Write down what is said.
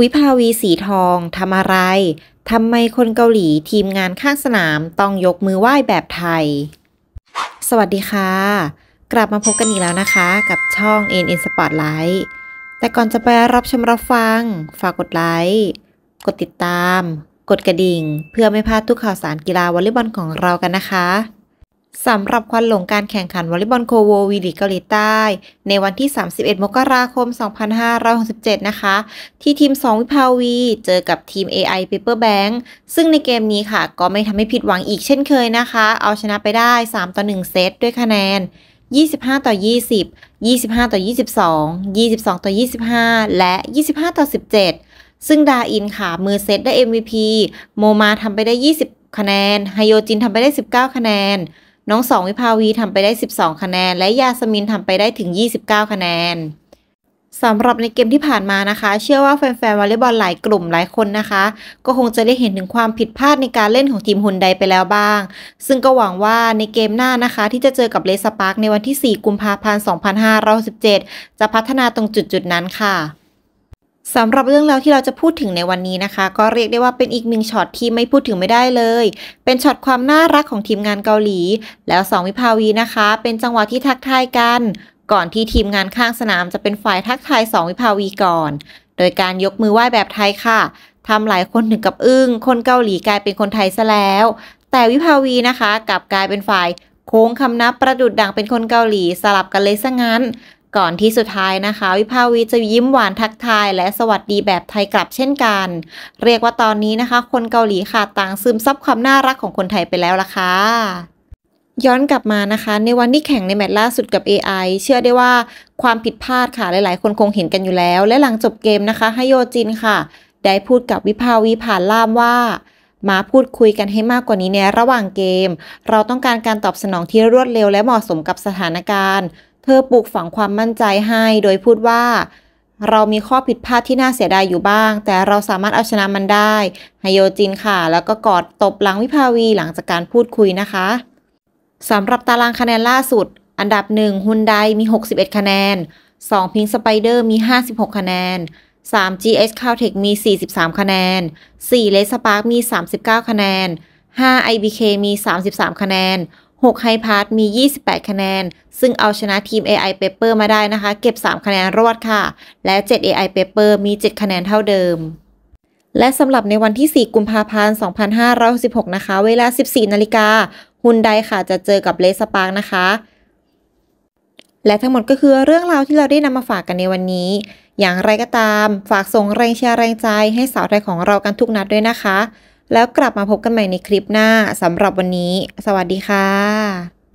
วิภาวีสีทอง ทำอะไร ทำไมคนเกาหลีทีมงานข้างสนาม ต้องยกมือไหว้แบบไทย สวัสดีค่ะ กลับมาพบกันอีกแล้วนะคะ กับช่อง NN Spotlight แต่ก่อนจะไปรับชมรับฟัง ฝากกดไลค์ กดติดตาม กดกระดิ่ง เพื่อไม่พลาดทุกข่าวสารกีฬาวอลเลย์บอลของเรากันนะคะสำหรับควันหลงการแข่งขันวอลเลย์บอลโคโววีลีกเกาหลีใต้ในวันที่ 31 มกราคม2567นะคะ ที่ทีม 2 วิภาวี เจอกับทีม AI Paperbank ซึ่งในเกมนี้ค่ะ ก็ไม่ทำให้ผิดหวังอีกเช่นเคยนะคะ เอาชนะไปได้ 3 ต่อ 1 เซตด้วยคะแนน 25 ต่อ 20 25 ต่อ 22 22 ต่อ 25 และ 25 ต่อ 17 ซึ่งดาอินค่ะมือเซตได้ MVP โมมาทำไปได้ 20 คะแนนไฮโยจินทำไปได้ 19 คะแนนน้องสองวิภาวีทำไปได้ 12 คะแนน และยาสมินทำไปได้ถึง29 คะแนนสำหรับในเกมที่ผ่านมานะคะ เชื่อว่าแฟนๆวอลเลย์บอลหลายกลุ่มหลายคนนะคะ ก็คงจะได้เห็นถึงความผิดพลาดในการเล่นของทีมฮุนไดไปแล้วบ้าง ซึ่งก็หวังว่าในเกมหน้านะคะที่จะเจอกับเลสปาร์กในวันที่ 4 กุมภาพันธ์2 5 6 7จะพัฒนาตรงจุดๆนั้นค่ะสำหรับเรื่องราวที่เราจะพูดถึงในวันนี้นะคะ ก็เรียกได้ว่าเป็นอีกหนึ่งช็อตที่ไม่พูดถึงไม่ได้เลยเป็นช็อตความน่ารักของทีมงานเกาหลีแล้วสองวิภาวีนะคะ เป็นจังหวะที่ทักทายกัน ก่อนที่ทีมงานข้างสนามจะเป็นฝ่ายทักทายสองวิภาวีก่อน โดยการยกมือไหว้แบบไทยค่ะทำหลายคนถึงกับอึง้งคนเกาหลีกลายเป็นคนไทยซะแล้ว แต่วิภาวีนะคะ กลับกลายเป็นฝ่ายโค้งคำนับประดุดดังเป็นคนเกาหลี สลับกันเลยซะงั้นก่อนที่สุดท้ายนะคะ วิภาวีจะยิ้มหวานทักทาย และสวัสดีแบบไทยกลับเช่นกัน เรียกว่าตอนนี้นะคะ คนเกาหลีค่ะต่างซึมซับความน่ารักของคนไทยไปแล้วล่ะค่ะ ย้อนกลับมานะคะ ในวันที่แข่งในแมตช์ล่าสุดกับ AI เชื่อได้ว่าความผิดพลาดค่ะ หลายๆ คนคงเห็นกันอยู่แล้ว และหลังจบเกมนะคะฮโยจินค่ะ ได้พูดกับวิภาวีผ่านล่ามว่า มาพูดคุยกันให้มากกว่านี้ในระหว่างเกม เราต้องการการตอบสนองที่รวดเร็วและเหมาะสมกับสถานการณ์เธอปลูกฝังความมั่นใจให้โดยพูดว่า เรามีข้อผิดพลาดที่น่าเสียดายอยู่บ้าง แต่เราสามารถเอาชนะมันได้ไฮโยจินค่ะ แล้วก็กอดตบหลังวิภาวีหลังจากการพูดคุยนะคะสำหรับตารางคะแนนล่าสุด อันดับ1ฮุนไดมี 61 คะแนน2พิงสไปเดอร์มี 56 คะแนน3 GS c a l t e c h มี 43 คะแนน4 l e ส Spark มี39 คะแนน5 IBK มี 33 คะแนน6 h i p a s s มี 28 คะแนน ซึ่งเอาชนะทีม AI Paper มาได้นะคะ เก็บ 3 คะแนน รวดค่ะ และ 7 AI Paper มี 7 คะแนนเท่าเดิม และสำหรับในวันที่ 4กุมภาพันธ์2 5 6 6นะคะ เวลา 14 นาฬิกาฮุนไดค่ะ จะเจอกับเลสปาร์กนะคะ และทั้งหมดก็คือเรื่องราวที่เราได้นำมาฝากกันในวันนี้ อย่างไรก็ตามฝากส่งแรงเชียร์แรงใจให้สาวไทยของเรากันทุกนัดด้วยนะคะแล้วกลับมาพบกันใหม่ในคลิปหน้าสำหรับวันนี้ สวัสดีค่ะ